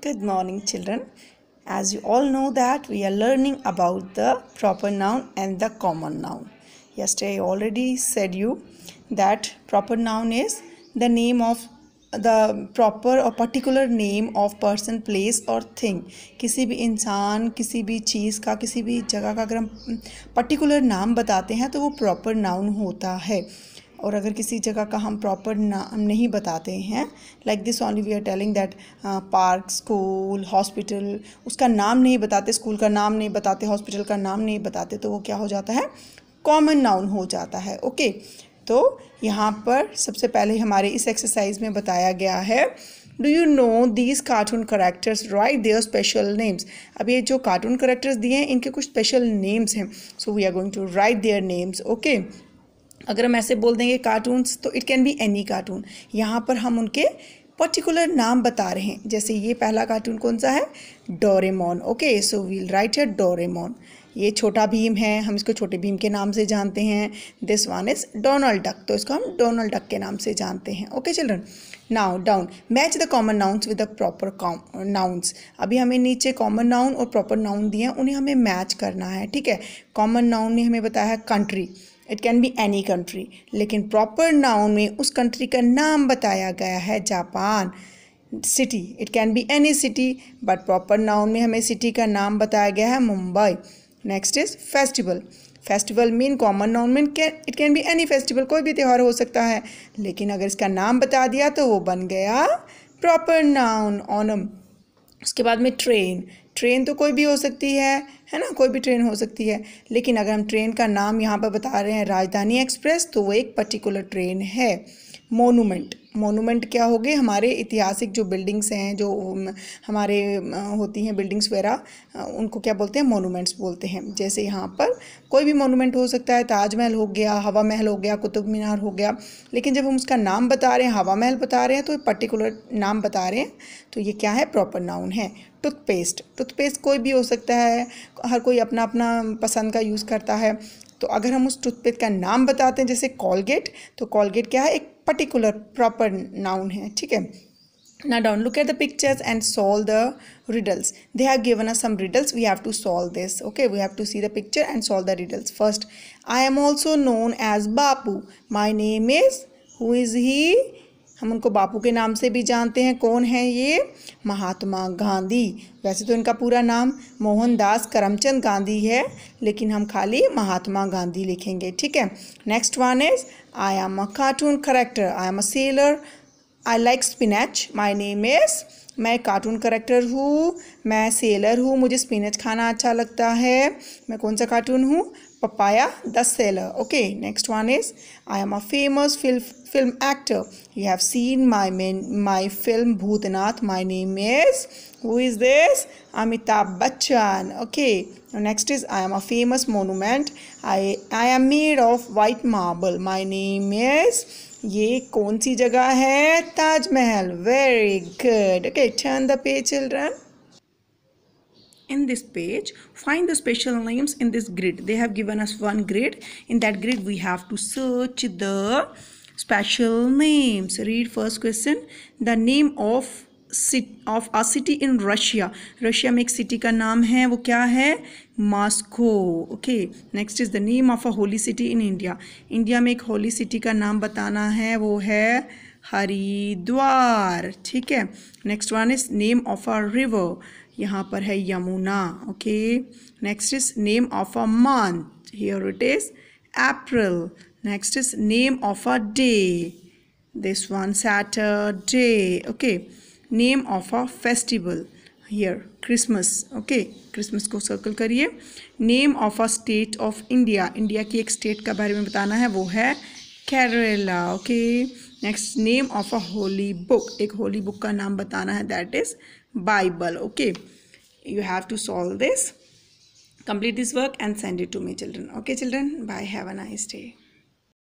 Good morning children. As you all know that we are learning about the proper noun and the common noun. Yesterday I already said you that proper noun is the name of the proper or particular name of person place or thing किसी भी इंसान किसी भी चीज़ का किसी भी जगह का अगर हम पर्टिकुलर नाम बताते हैं तो वो प्रॉपर नाउन होता है और अगर किसी जगह का हम प्रॉपर नाम नहीं बताते हैं like this only we are telling that park school hospital उसका नाम नहीं बताते स्कूल का नाम नहीं बताते हॉस्पिटल का नाम नहीं बताते तो वो क्या हो जाता है कॉमन नाउन हो जाता है ओके तो यहाँ पर सबसे पहले हमारे इस एक्सरसाइज में बताया गया है do you know these cartoon characters right their special names अब ये जो कार्टून करेक्टर्स दिए हैं इनके कुछ स्पेशल नेम्स हैं so we are going to write their names okay अगर हम ऐसे बोल देंगे कार्टून्स तो it can be any cartoon यहाँ पर हम उनके पर्टिकुलर नाम बता रहे हैं जैसे ये पहला कार्टून कौन सा है Doraemon okay so we'll write है डोरेमोन ये छोटा भीम है हम इसको छोटे भीम के नाम से जानते हैं this one is Donald Duck तो इसको हम डोनाल्ड डक के नाम से जानते हैं okay children now down match the common nouns with the proper nouns अभी हमें नीचे कॉमन नाउन और प्रॉपर नाउन दिए हैं उन्हें हमें मैच करना है ठीक है कॉमन नाउन ने हमें बताया है country it can be any country लेकिन प्रॉपर नाउन में उस कंट्री का नाम बताया गया है Japan city it can be any city but proper noun में हमें सिटी का नाम बताया गया है Mumbai next is festival festival mean common noun mean it can be any festival कोई भी त्यौहार हो सकता है लेकिन अगर इसका नाम बता दिया तो वो बन गया प्रॉपर नाउन ऑनम उसके बाद में ट्रेन ट्रेन तो कोई भी हो सकती है है ना कोई भी ट्रेन हो सकती है लेकिन अगर हम ट्रेन का नाम यहाँ पर बता रहे हैं राजधानी एक्सप्रेस तो वो एक पर्टिकुलर ट्रेन है मोनूमेंट मोनूमेंट क्या हो गए हमारे ऐतिहासिक जो बिल्डिंग्स हैं जो हमारे होती हैं बिल्डिंग्स वगैरह उनको क्या बोलते हैं मोनूमेंट्स बोलते हैं जैसे यहाँ पर कोई भी मोनूमेंट हो सकता है ताजमहल हो गया हवा महल हो गया कुतुब मीनार हो गया लेकिन जब हम उसका नाम बता रहे हैं हवा महल बता रहे हैं तो पर्टिकुलर नाम बता रहे हैं तो ये क्या है प्रॉपर नाउन है टूथपेस्ट टूथपेस्ट कोई भी हो सकता है हर कोई अपना अपना पसंद का यूज़ करता है तो अगर हम उस टूथपेस्ट का नाम बताते हैं जैसे कॉलगेट तो कॉलगेट क्या है एक पर्टिकुलर प्रॉपर नाउन है ठीक है ना down look at the pictures and solve the riddles they have given a some riddles we have to solve this okay we have to see the picture and solve the riddles first I am also known as Bapu my name is who is he हम उनको बापू के नाम से भी जानते हैं कौन है ये महात्मा गांधी वैसे तो इनका पूरा नाम मोहनदास करमचंद गांधी है लेकिन हम खाली महात्मा गांधी लिखेंगे ठीक है next one is I am a cartoon character I am a sailor I like spinach my name is मैं कार्टून करेक्टर हूँ मैं सेलर हूँ मुझे स्पिनच खाना अच्छा लगता है मैं कौन सा कार्टून हूँ Popeye the sailor okay next one is I am a famous film actor you have seen my main my film Bhoothnath my name is who is this Amitabh Bachchan okay next is I am a famous monument I I am made of white marble my name is ये कौन सी जगह है Taj Mahal very good okay turn the page children in this page find the special names in this grid they have given us one grid in that grid we have to search the special names read first question the name of of a city in Russia Russia में एक सिटी का नाम है वो क्या है Moscow okay next is the name of a holy city in India India में एक होली सिटी का नाम बताना है वो है हरिद्वार ठीक है next one is name of a river यहाँ पर है Yamuna okay next is name of a month here it is April next is name of a day this one Saturday okay name of a festival here Christmas okay Christmas को circle करिए name of a state of India India की एक state का बारे में बताना है वो है Kerala okay next name of a holy book एक होली बुक का नाम बताना है that is Bible okay you have to solve this complete this work and send it to me children okay children bye have a nice day